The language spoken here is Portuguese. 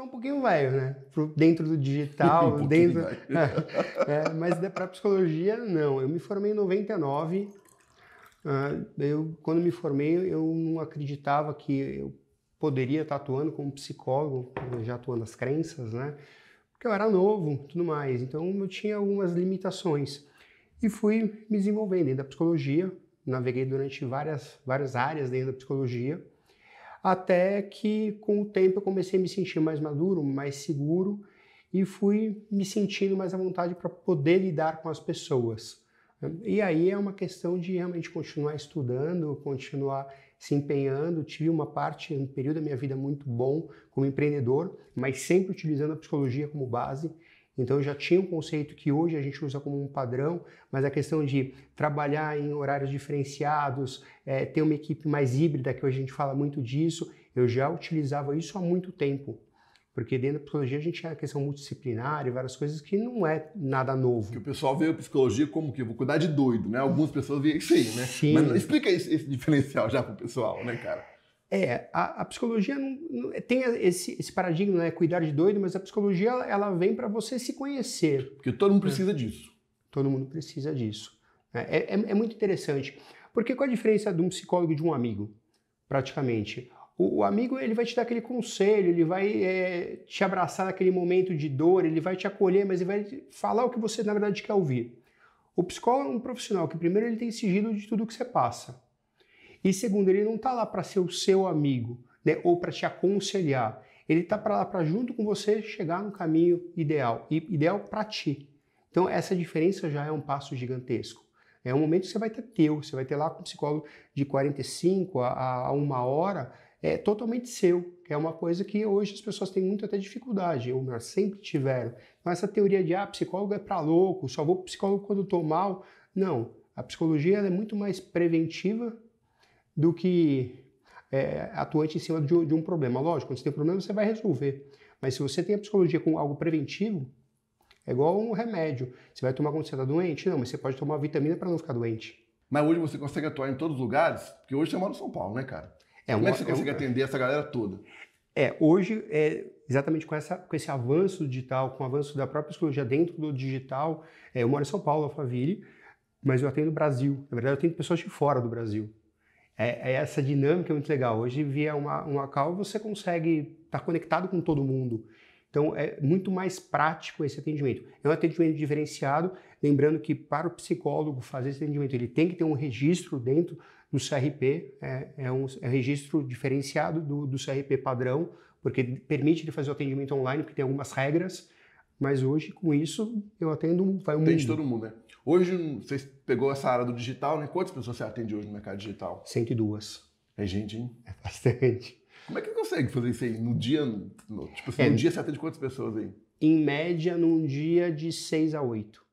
são um pouquinho velhos, né? dentro do digital, um dentro. É, mas para psicologia, não. Eu me formei em 99. Uh, ah, eu, quando me formei, eu não acreditava que eu poderia estar atuando como psicólogo, né, já atuando as crenças, né? Porque eu era novo tudo mais. Então eu tinha algumas limitações. E fui me desenvolvendo dentro da psicologia. Naveguei durante várias, várias áreas dentro da psicologia até que com o tempo eu comecei a me sentir mais maduro, mais seguro e fui me sentindo mais à vontade para poder lidar com as pessoas. E aí é uma questão de realmente continuar estudando, continuar se empenhando. Tive uma parte, um período da minha vida muito bom como empreendedor, mas sempre utilizando a psicologia como base. Então eu já tinha um conceito que hoje a gente usa como um padrão, mas a questão de trabalhar em horários diferenciados, é, ter uma equipe mais híbrida, que hoje a gente fala muito disso, eu já utilizava isso há muito tempo. Porque dentro da psicologia a gente tinha a questão multidisciplinar e várias coisas que não é nada novo. Que o pessoal vê a psicologia como que? Vou cuidar de doido, né? Algumas pessoas veem isso aí, né? Sim. Mas explica esse, esse diferencial já pro pessoal, né, cara? É, a, a psicologia não, não, é, tem esse, esse, paradigma, né? Cuidar de doido, mas a psicologia ela, ela vem para você se conhecer. Porque todo mundo precisa disso. Todo mundo precisa disso. Né? É, é, é, muito interessante. Porque qual a diferença de um psicólogo e de um amigo, praticamente? O, o amigo ele vai te dar aquele conselho, ele vai é, te abraçar naquele momento de dor, ele vai te acolher, mas ele vai falar o que você na verdade quer ouvir. O psicólogo é um profissional que primeiro ele tem sigilo de tudo que você passa. E segundo, ele não está lá para ser o seu amigo né, ou para te aconselhar. Ele está para lá para, junto com você, chegar no caminho ideal e ideal para ti. Então, essa diferença já é um passo gigantesco. É um momento que você vai ter teu, você vai ter lá com um psicólogo de 45 a, a uma hora, é totalmente seu, é uma coisa que hoje as pessoas têm muito até dificuldade, ou melhor, sempre tiveram. Mas então, essa teoria de, ah, psicólogo é para louco, só vou pro psicólogo quando estou mal. Não, a psicologia é muito mais preventiva do que é, atuante em cima de, de, um problema. Lógico, quando você tem um problema, você vai resolver. Mas se você tem a psicologia com algo preventivo, é igual um remédio. Você vai tomar quando você está doente? Não, mas você pode tomar vitamina para não ficar doente. Mas hoje você consegue atuar em todos os lugares? Porque hoje você mora em São Paulo, né, cara? É, Como é uma, é que você consegue é atender essa galera toda? É, hoje, é, exatamente com, essa, com esse avanço digital, com o avanço da própria psicologia dentro do digital, é, eu moro em São Paulo, Alphaville, mas eu atendo o Brasil. Na verdade, eu atendo pessoas de fora do Brasil é, é essa dinâmica é muito legal. Hoje, via uma, uma call, você consegue estar tá conectado com todo mundo. Então, é muito mais prático esse atendimento. É um atendimento diferenciado, lembrando que para o psicólogo fazer esse atendimento, ele tem que ter um registro dentro do CRP, é, é um, é um registro diferenciado do, do CRP padrão, porque permite ele fazer o atendimento online, porque tem algumas regras, mas hoje, com isso, eu atendo vai um Atende todo mundo, né? Hoje, hum, você pegou essa área do digital, né? Quantas pessoas você atende hoje no mercado digital? 102. É gente, hein? É bastante. Como é que consegue fazer isso aí no dia? No, tipo, assim, é, no dia você atende quantas pessoas aí? Em média, num dia de 6 a 8.